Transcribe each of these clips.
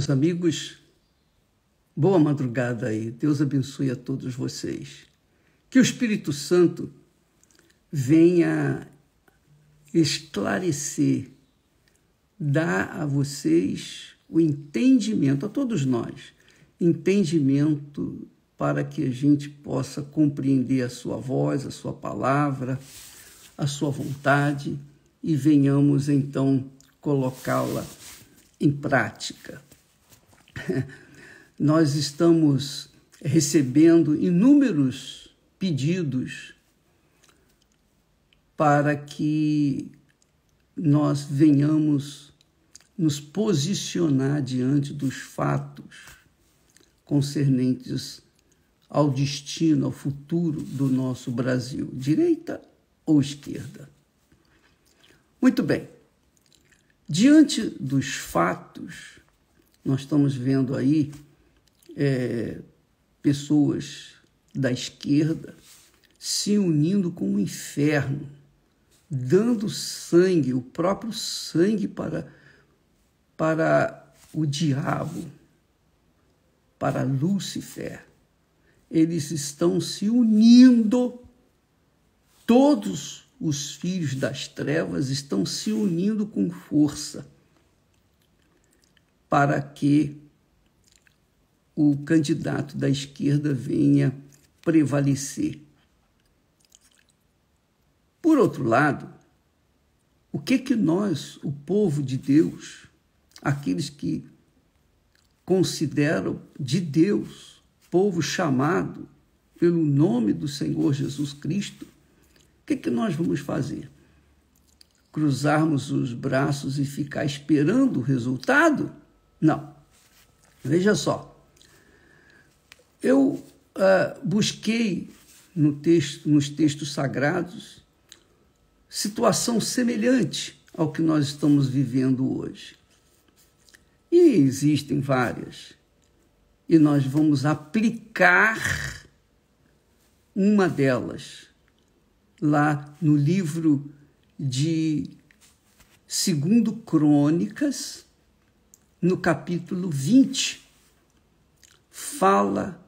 meus amigos, boa madrugada aí. Deus abençoe a todos vocês. Que o Espírito Santo venha esclarecer, dar a vocês o entendimento, a todos nós, entendimento para que a gente possa compreender a sua voz, a sua palavra, a sua vontade e venhamos então colocá-la em prática. nós estamos recebendo inúmeros pedidos para que nós venhamos nos posicionar diante dos fatos concernentes ao destino, ao futuro do nosso Brasil, direita ou esquerda. Muito bem, diante dos fatos, nós estamos vendo aí é, pessoas da esquerda se unindo com o inferno, dando sangue, o próprio sangue para, para o diabo, para Lúcifer. Eles estão se unindo, todos os filhos das trevas estão se unindo com força para que o candidato da esquerda venha prevalecer. Por outro lado, o que que nós, o povo de Deus, aqueles que consideram de Deus, povo chamado pelo nome do Senhor Jesus Cristo, o que que nós vamos fazer? Cruzarmos os braços e ficar esperando o resultado? Não. Veja só. Eu ah, busquei no texto, nos textos sagrados situação semelhante ao que nós estamos vivendo hoje. E existem várias. E nós vamos aplicar uma delas lá no livro de Segundo Crônicas, no capítulo 20, fala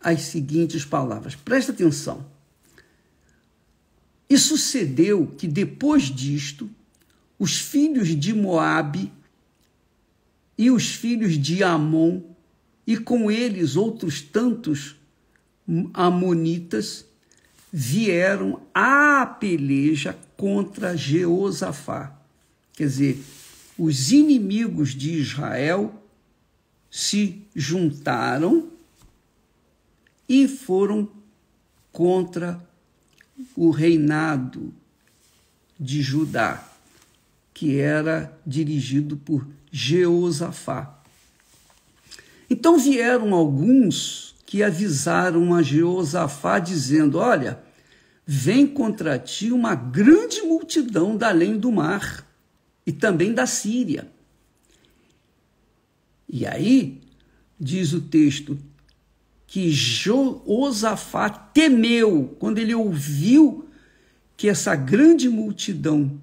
as seguintes palavras. Presta atenção. E sucedeu que depois disto, os filhos de Moabe e os filhos de Amon e com eles outros tantos amonitas vieram à peleja contra Jeosafá. Quer dizer, os inimigos de Israel se juntaram e foram contra o reinado de Judá, que era dirigido por Jeosafá. Então vieram alguns que avisaram a Jeosafá, dizendo: Olha, vem contra ti uma grande multidão da além do mar e também da Síria. E aí, diz o texto, que Josafá temeu quando ele ouviu que essa grande multidão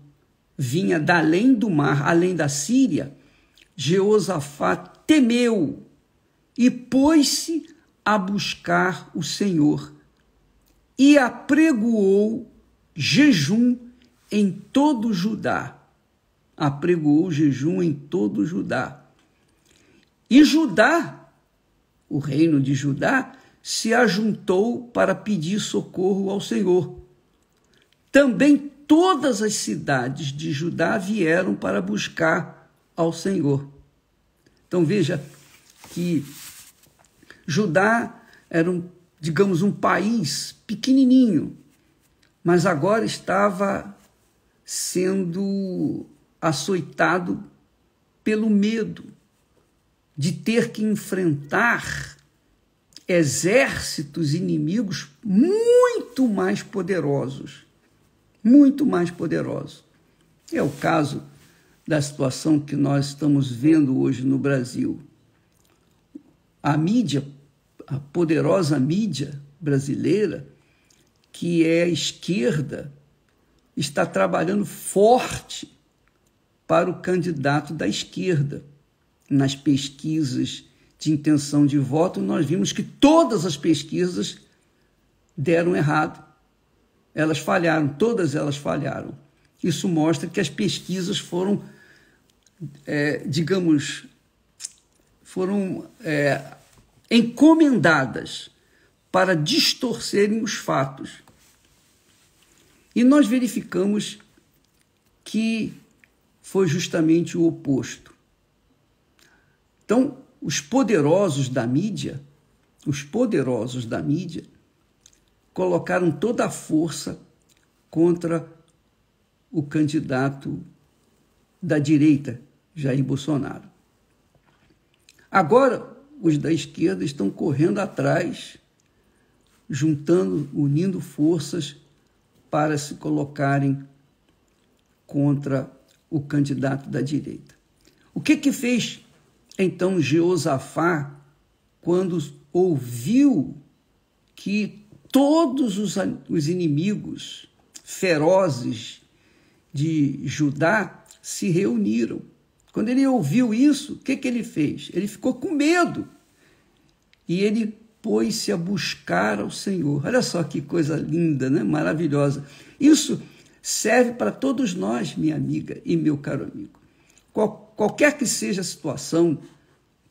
vinha da além do mar, além da Síria, Josafá temeu e pôs-se a buscar o Senhor e apregoou jejum em todo o Judá apregou o jejum em todo Judá. E Judá, o reino de Judá, se ajuntou para pedir socorro ao Senhor. Também todas as cidades de Judá vieram para buscar ao Senhor. Então veja que Judá era um, digamos, um país pequenininho, mas agora estava sendo açoitado pelo medo de ter que enfrentar exércitos inimigos muito mais poderosos, muito mais poderosos. É o caso da situação que nós estamos vendo hoje no Brasil. A mídia, a poderosa mídia brasileira, que é a esquerda, está trabalhando forte para o candidato da esquerda. Nas pesquisas de intenção de voto, nós vimos que todas as pesquisas deram errado. Elas falharam, todas elas falharam. Isso mostra que as pesquisas foram, é, digamos, foram é, encomendadas para distorcerem os fatos. E nós verificamos que foi justamente o oposto. Então, os poderosos da mídia, os poderosos da mídia, colocaram toda a força contra o candidato da direita, Jair Bolsonaro. Agora, os da esquerda estão correndo atrás, juntando, unindo forças para se colocarem contra o candidato da direita. O que que fez então Jeosafá quando ouviu que todos os, os inimigos ferozes de Judá se reuniram? Quando ele ouviu isso, o que, que ele fez? Ele ficou com medo e ele pôs-se a buscar ao Senhor. Olha só que coisa linda, né? maravilhosa. Isso serve para todos nós, minha amiga e meu caro amigo. Qual, qualquer que seja a situação,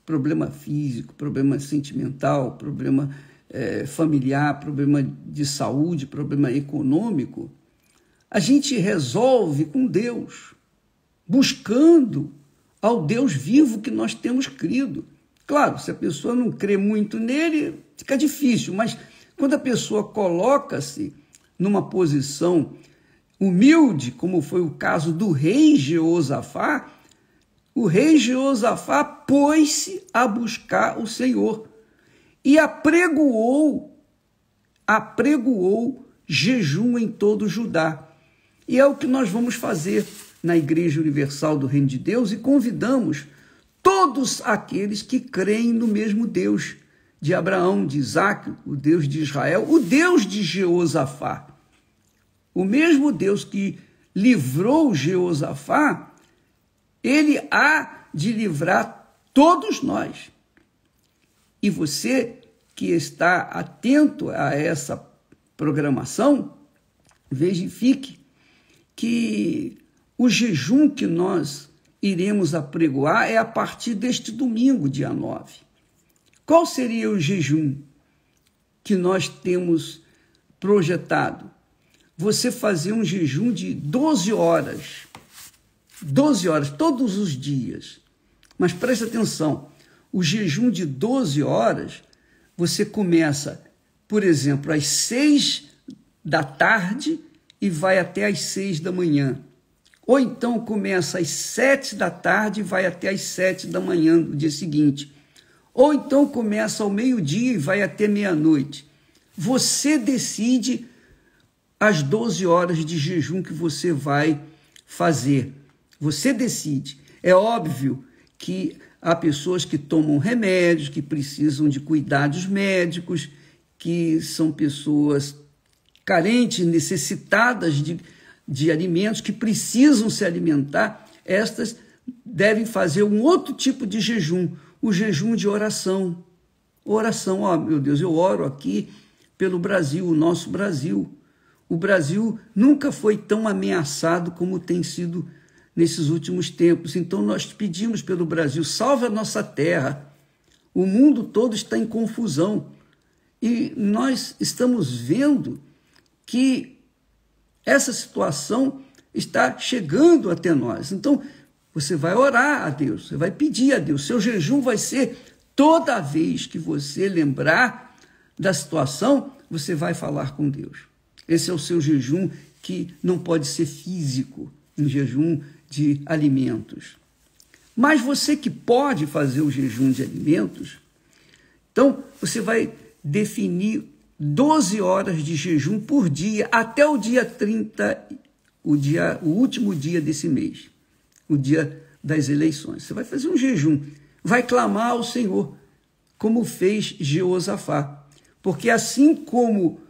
problema físico, problema sentimental, problema é, familiar, problema de saúde, problema econômico, a gente resolve com Deus, buscando ao Deus vivo que nós temos crido. Claro, se a pessoa não crê muito nele, fica difícil, mas quando a pessoa coloca-se numa posição humilde, como foi o caso do rei Jeosafá, o rei Jeosafá pôs-se a buscar o Senhor e apregoou, apregoou jejum em todo Judá. E é o que nós vamos fazer na Igreja Universal do Reino de Deus e convidamos todos aqueles que creem no mesmo Deus de Abraão, de Isaac, o Deus de Israel, o Deus de Jeosafá. O mesmo Deus que livrou Jeosafá, ele há de livrar todos nós. E você que está atento a essa programação, verifique que o jejum que nós iremos apregoar é a partir deste domingo, dia 9. Qual seria o jejum que nós temos projetado? você fazer um jejum de 12 horas. 12 horas, todos os dias. Mas preste atenção: o jejum de 12 horas, você começa, por exemplo, às 6 da tarde e vai até às 6 da manhã. Ou então começa às 7 da tarde e vai até às 7 da manhã do dia seguinte. Ou então começa ao meio-dia e vai até meia-noite. Você decide as 12 horas de jejum que você vai fazer. Você decide. É óbvio que há pessoas que tomam remédios, que precisam de cuidados médicos, que são pessoas carentes, necessitadas de, de alimentos, que precisam se alimentar. Estas devem fazer um outro tipo de jejum, o jejum de oração. Oração, ó, meu Deus, eu oro aqui pelo Brasil, o nosso Brasil o Brasil nunca foi tão ameaçado como tem sido nesses últimos tempos. Então nós pedimos pelo Brasil, salve a nossa terra. O mundo todo está em confusão. E nós estamos vendo que essa situação está chegando até nós. Então, você vai orar a Deus, você vai pedir a Deus. Seu jejum vai ser toda vez que você lembrar da situação, você vai falar com Deus. Esse é o seu jejum que não pode ser físico, um jejum de alimentos. Mas você que pode fazer o jejum de alimentos, então você vai definir 12 horas de jejum por dia até o dia 30, o, dia, o último dia desse mês, o dia das eleições. Você vai fazer um jejum, vai clamar ao Senhor, como fez Jeosafá. Porque assim como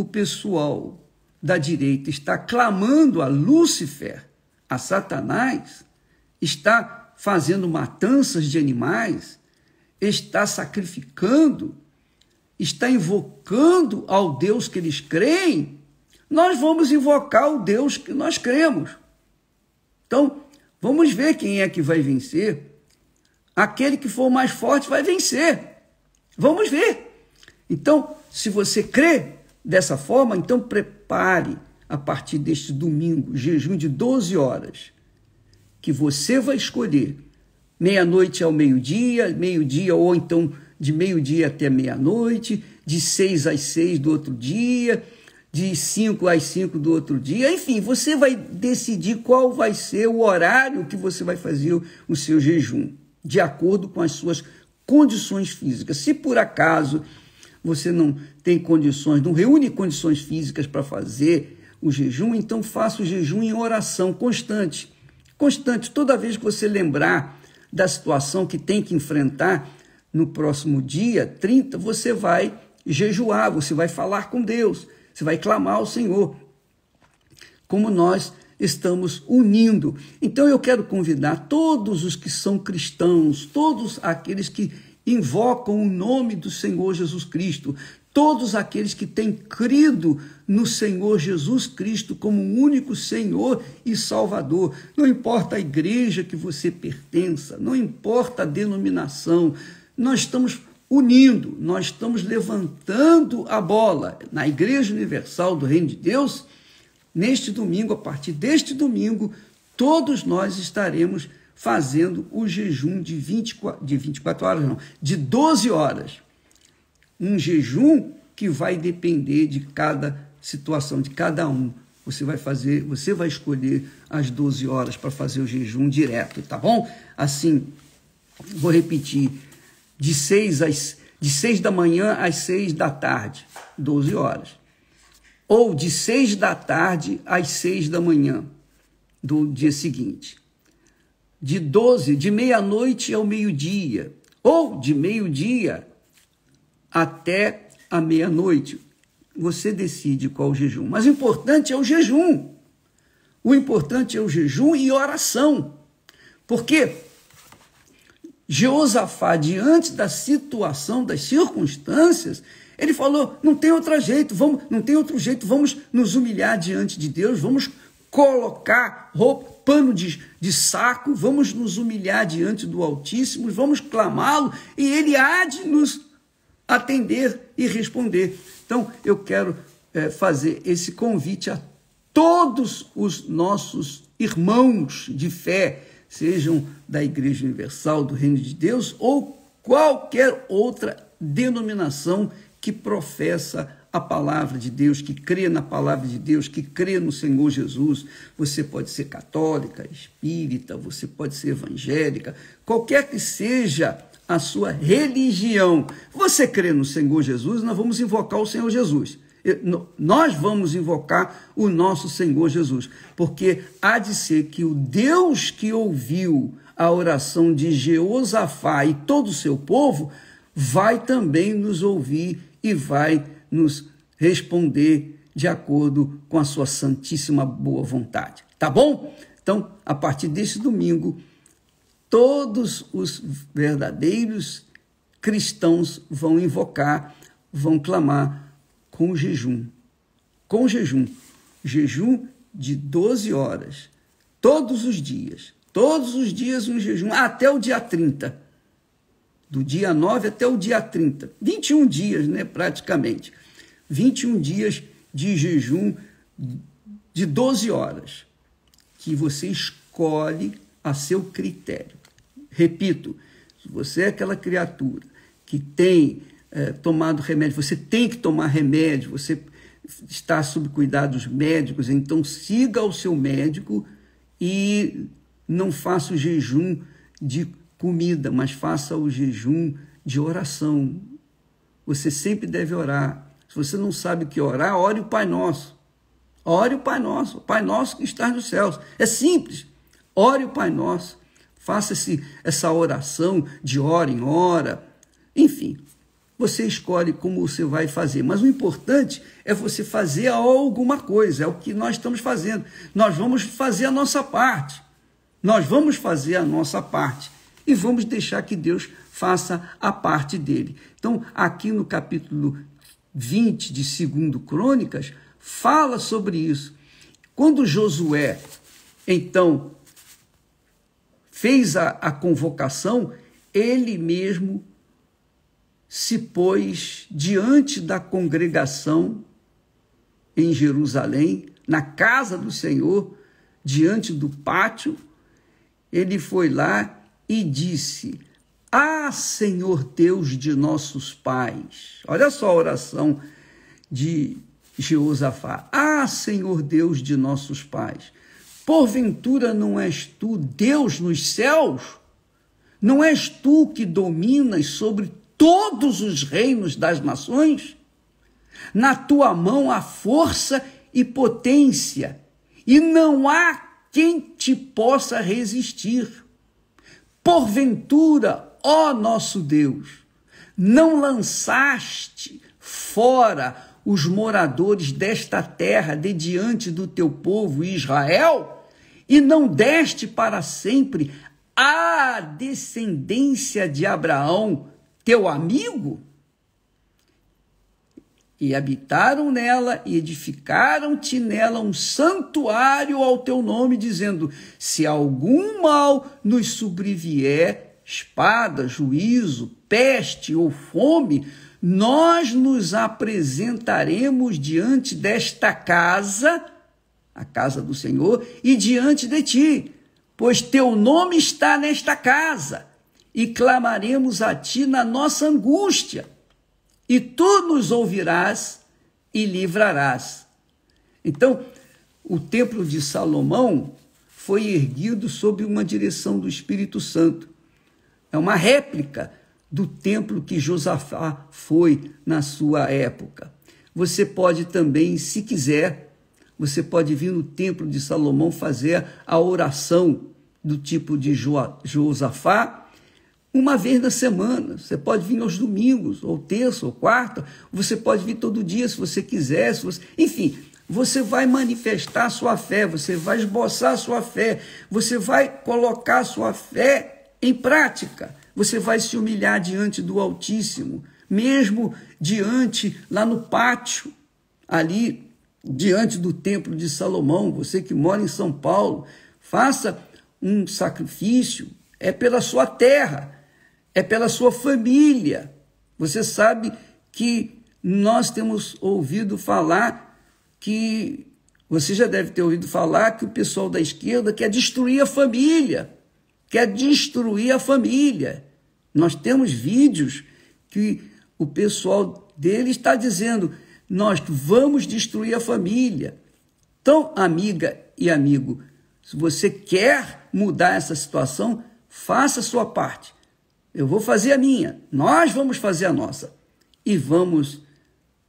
o pessoal da direita está clamando a Lúcifer, a Satanás, está fazendo matanças de animais, está sacrificando, está invocando ao Deus que eles creem, nós vamos invocar o Deus que nós cremos. Então, vamos ver quem é que vai vencer. Aquele que for mais forte vai vencer. Vamos ver. Então, se você crê, Dessa forma, então prepare a partir deste domingo jejum de 12 horas, que você vai escolher meia-noite ao meio-dia, meio-dia ou então de meio-dia até meia-noite, de seis às seis do outro dia, de cinco às cinco do outro dia. Enfim, você vai decidir qual vai ser o horário que você vai fazer o seu jejum, de acordo com as suas condições físicas. Se por acaso você não tem condições, não reúne condições físicas para fazer o jejum, então faça o jejum em oração constante. Constante, toda vez que você lembrar da situação que tem que enfrentar no próximo dia 30, você vai jejuar, você vai falar com Deus, você vai clamar ao Senhor. Como nós estamos unindo. Então eu quero convidar todos os que são cristãos, todos aqueles que invocam o nome do Senhor Jesus Cristo, todos aqueles que têm crido no Senhor Jesus Cristo como o único Senhor e Salvador. Não importa a igreja que você pertença, não importa a denominação, nós estamos unindo, nós estamos levantando a bola na Igreja Universal do Reino de Deus. Neste domingo, a partir deste domingo, todos nós estaremos fazendo o jejum de 24, de 24 horas, não, de 12 horas. Um jejum que vai depender de cada situação, de cada um. Você vai fazer, você vai escolher as 12 horas para fazer o jejum direto, tá bom? Assim, vou repetir, de 6 às de 6 da manhã às 6 da tarde, 12 horas. Ou de 6 da tarde às 6 da manhã do dia seguinte de 12, de meia-noite ao meio-dia, ou de meio-dia até a meia-noite. Você decide qual jejum. Mas o importante é o jejum. O importante é o jejum e oração. Porque Jeosafá, diante da situação, das circunstâncias, ele falou: não tem outro jeito, vamos, não tem outro jeito, vamos nos humilhar diante de Deus, vamos colocar roupa, pano de, de saco, vamos nos humilhar diante do Altíssimo, vamos clamá-lo e ele há de nos atender e responder. Então, eu quero é, fazer esse convite a todos os nossos irmãos de fé, sejam da Igreja Universal do Reino de Deus ou qualquer outra denominação que professa a palavra de Deus, que crê na palavra de Deus, que crê no Senhor Jesus. Você pode ser católica, espírita, você pode ser evangélica, qualquer que seja a sua religião. Você crê no Senhor Jesus, nós vamos invocar o Senhor Jesus. Nós vamos invocar o nosso Senhor Jesus, porque há de ser que o Deus que ouviu a oração de Jeosafá e todo o seu povo vai também nos ouvir e vai nos responder de acordo com a sua santíssima boa vontade. Tá bom? Então, a partir desse domingo, todos os verdadeiros cristãos vão invocar, vão clamar com jejum. Com jejum. Jejum de 12 horas, todos os dias. Todos os dias um jejum, até o dia 30 do dia 9 até o dia 30, 21 dias, né, praticamente. 21 dias de jejum de 12 horas, que você escolhe a seu critério. Repito, se você é aquela criatura que tem é, tomado remédio, você tem que tomar remédio, você está sob cuidados médicos, então siga o seu médico e não faça o jejum de comida, mas faça o jejum de oração. Você sempre deve orar. Se você não sabe o que orar, ore o Pai Nosso. Ore o Pai Nosso, o Pai Nosso que está nos céus. É simples. Ore o Pai Nosso. Faça se essa oração de hora em hora. Enfim, você escolhe como você vai fazer. Mas o importante é você fazer alguma coisa, é o que nós estamos fazendo. Nós vamos fazer a nossa parte. Nós vamos fazer a nossa parte e vamos deixar que Deus faça a parte dele. Então, aqui no capítulo 20 de 2 Crônicas, fala sobre isso. Quando Josué, então, fez a, a convocação, ele mesmo se pôs diante da congregação em Jerusalém, na casa do Senhor, diante do pátio. Ele foi lá e disse: Ah, Senhor Deus de nossos pais. Olha só a oração de Jeosafá. Ah, Senhor Deus de nossos pais. Porventura não és tu Deus nos céus? Não és tu que dominas sobre todos os reinos das nações? Na tua mão há força e potência, e não há quem te possa resistir. Porventura, ó nosso Deus, não lançaste fora os moradores desta terra de diante do teu povo Israel? E não deste para sempre a descendência de Abraão, teu amigo? e habitaram nela e edificaram-te nela um santuário ao teu nome, dizendo: Se algum mal nos sobrevier, espada, juízo, peste ou fome, nós nos apresentaremos diante desta casa, a casa do Senhor, e diante de ti, pois teu nome está nesta casa, e clamaremos a ti na nossa angústia e tu nos ouvirás e livrarás. Então, o templo de Salomão foi erguido sob uma direção do Espírito Santo. É uma réplica do templo que Josafá foi na sua época. Você pode também, se quiser, você pode vir no templo de Salomão fazer a oração do tipo de Josafá uma vez na semana. Você pode vir aos domingos, ou terça, ou quarta. Você pode vir todo dia, se você quiser. Se você... Enfim, você vai manifestar sua fé, você vai esboçar sua fé, você vai colocar sua fé em prática. Você vai se humilhar diante do Altíssimo, mesmo diante, lá no pátio, ali diante do Templo de Salomão. Você que mora em São Paulo, faça um sacrifício, é pela sua terra é pela sua família. Você sabe que nós temos ouvido falar que você já deve ter ouvido falar que o pessoal da esquerda quer destruir a família, quer destruir a família. Nós temos vídeos que o pessoal dele está dizendo: nós vamos destruir a família. Então, amiga e amigo, se você quer mudar essa situação, faça a sua parte. Eu vou fazer a minha, nós vamos fazer a nossa. E vamos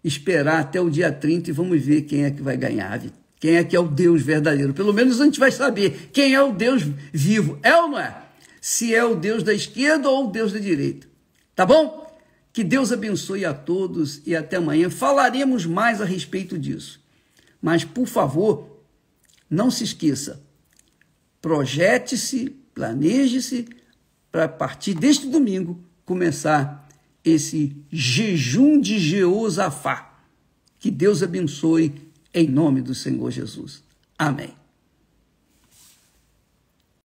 esperar até o dia 30 e vamos ver quem é que vai ganhar, quem é que é o Deus verdadeiro. Pelo menos a gente vai saber quem é o Deus vivo, é ou não é? Se é o Deus da esquerda ou o Deus da direita. Tá bom? Que Deus abençoe a todos e até amanhã. Falaremos mais a respeito disso. Mas, por favor, não se esqueça. Projete-se, planeje-se para partir deste domingo começar esse jejum de Jeosafá. Que Deus abençoe em nome do Senhor Jesus. Amém.